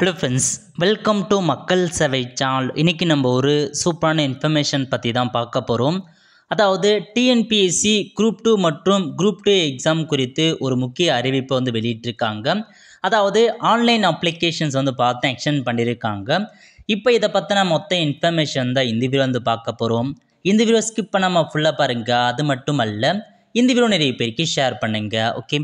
hello friends welcome to மக்கள் சேவை channel இன்னைக்கு நம்ம ஒரு சூப்பரான இன்ஃபர்மேஷன் பற்றி தான் பார்க்க போகிறோம் அதாவது டிஎன்பிஎஸ்சி குரூப் டூ மற்றும் குரூப் டூ எக்ஸாம் குறித்து ஒரு முக்கிய அறிவிப்பை வந்து வெளியிட்டிருக்காங்க அதாவது ஆன்லைன் அப்ளிகேஷன்ஸ் வந்து பார்த்து ஆக்ஷன் பண்ணியிருக்காங்க இப்போ இதை பற்றின மொத்த இன்ஃபர்மேஷன் தான் இந்த வீடியோ வந்து பார்க்க போகிறோம் இந்த வீடியோ ஸ்கிப் பண்ணாமல் ஃபுல்லாக பாருங்கள் அது மட்டும் அல்ல இந்த வீடியோ நிறைய பேருக்கு ஷேர் பண்ணுங்கள் ஓகே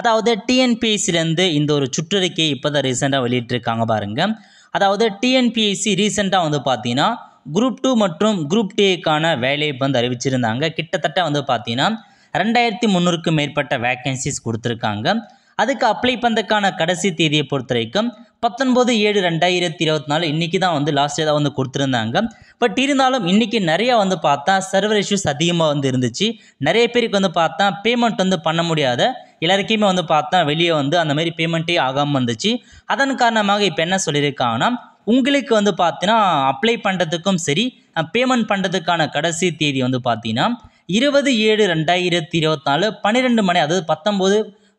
அதாவது டிஎன்பிஎஸ்சிலேருந்து இந்த ஒரு சுற்றறிக்கையை இப்போ தான் ரீசெண்டாக வெளியிட்டிருக்காங்க பாருங்கள் அதாவது டிஎன்பிஎஸ்சி ரீசெண்டாக வந்து பார்த்தீங்கன்னா குரூப் டூ மற்றும் குரூப் டேக்கான வேலைவாய்ப்பு வந்து அறிவிச்சிருந்தாங்க கிட்டத்தட்ட வந்து பார்த்தீங்கன்னா ரெண்டாயிரத்தி முந்நூறுக்கும் மேற்பட்ட வேக்கன்சிஸ் கொடுத்துருக்காங்க அதுக்கு அப்ளை பண்ணுறதுக்கான கடைசி தேதியை பொறுத்த வரைக்கும் பத்தொன்பது ஏழு ரெண்டாயிரத்தி இருபத்தி நாலு இன்றைக்கி தான் வந்து லாஸ்ட் இதாக வந்து கொடுத்துருந்தாங்க பட் இருந்தாலும் இன்றைக்கி நிறையா வந்து பார்த்தா சர்வர் இஷ்யூஸ் அதிகமாக வந்து இருந்துச்சு நிறைய பேருக்கு வந்து பார்த்தா பேமெண்ட் வந்து பண்ண முடியாத எல்லாருக்குமே வந்து பார்த்தா வெளியே வந்து அந்த மாதிரி பேமெண்ட்டே ஆகாமல் இருந்துச்சு அதன் காரணமாக இப்போ என்ன சொல்லியிருக்காங்கன்னா உங்களுக்கு வந்து பார்த்தீங்கன்னா அப்ளை பண்ணுறதுக்கும் சரி பேமெண்ட் பண்ணுறதுக்கான கடைசி தேதி வந்து பார்த்தீங்கன்னா இருபது ஏழு ரெண்டாயிரத்தி இருபத்தி நாலு பன்னிரெண்டு மணி அதாவது பத்தொம்போது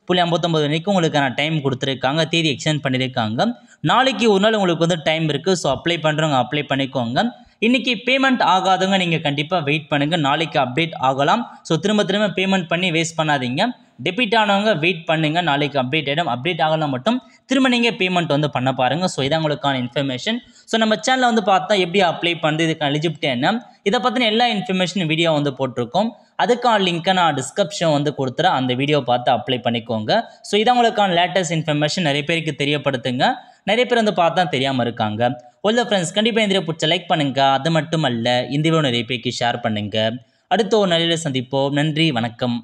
புள்ளி ஐம்பத்தொம்பது வரைக்கும் உங்களுக்கான டைம் கொடுத்துருக்காங்க தேதி எக்ஸ்டெண்ட் பண்ணியிருக்காங்க நாளைக்கு ஒரு நாள் உங்களுக்கு வந்து டைம் இருக்குது ஸோ அப்ளை பண்ணுறவங்க அப்ளை பண்ணிக்கோங்க இன்றைக்கி பேமெண்ட் ஆகாதவங்க நீங்கள் கண்டிப்பாக வெயிட் பண்ணுங்கள் நாளைக்கு அப்டேட் ஆகலாம் ஸோ திரும்ப திரும்ப பேமெண்ட் பண்ணி வேஸ்ட் பண்ணாதீங்க டெபிட் ஆனவங்க வெயிட் பண்ணுங்கள் நாளைக்கு அப்டேட் ஆகிடும் அப்டேட் ஆகலாம் மட்டும் திரும்ப நீங்கள் பேமெண்ட் வந்து பண்ண பாருங்கள் ஸோ இதான் உங்களுக்கான இன்ஃபர்மேஷன் ஸோ நம்ம சேனலில் வந்து பார்த்தா எப்படி அப்ளை பண்ணுறது இதுக்கு எலிஜிபிலிட்டி என்ன இதை பற்றின எல்லா இன்ஃபர்மேஷன் வீடியோ வந்து போட்டிருக்கோம் அதுக்கான லிங்க்கை நான் டிஸ்கிரிப்ஷன் வந்து கொடுத்துறேன் அந்த வீடியோ பார்த்து அப்ளை பண்ணிக்கோங்க ஸோ இதான் உங்களுக்கான லேட்டஸ்ட் இன்ஃபர்மேஷன் நிறைய பேருக்கு தெரியப்படுத்துங்க நிறைய பேர் வந்து பார்த்தா தெரியாமல் இருக்காங்க உள்ள ஃப்ரெண்ட்ஸ் கண்டிப்பாக இந்த பிடிச்ச லைக் பண்ணுங்கள் அது மட்டும் அல்ல இந்த வீடியோ நிறைய பேருக்கு ஷேர் பண்ணுங்கள் அடுத்த ஒரு நிலையில் சந்திப்போம் நன்றி வணக்கம்